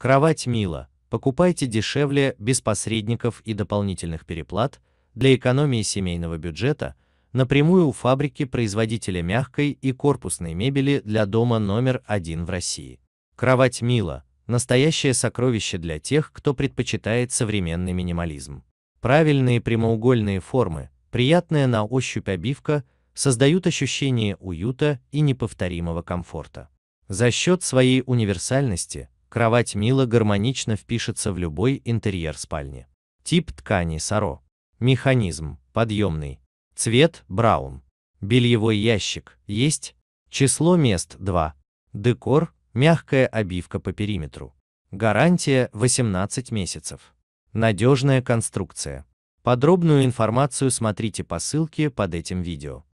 Кровать Мила. Покупайте дешевле, без посредников и дополнительных переплат, для экономии семейного бюджета, напрямую у фабрики производителя мягкой и корпусной мебели для дома номер один в России. Кровать Мила. Настоящее сокровище для тех, кто предпочитает современный минимализм. Правильные прямоугольные формы, приятная на ощупь обивка создают ощущение уюта и неповторимого комфорта. За счет своей универсальности Кровать Мила гармонично впишется в любой интерьер спальни. Тип ткани саро. Механизм подъемный. Цвет браун. Бельевой ящик есть. Число мест 2. Декор мягкая обивка по периметру. Гарантия 18 месяцев. Надежная конструкция. Подробную информацию смотрите по ссылке под этим видео.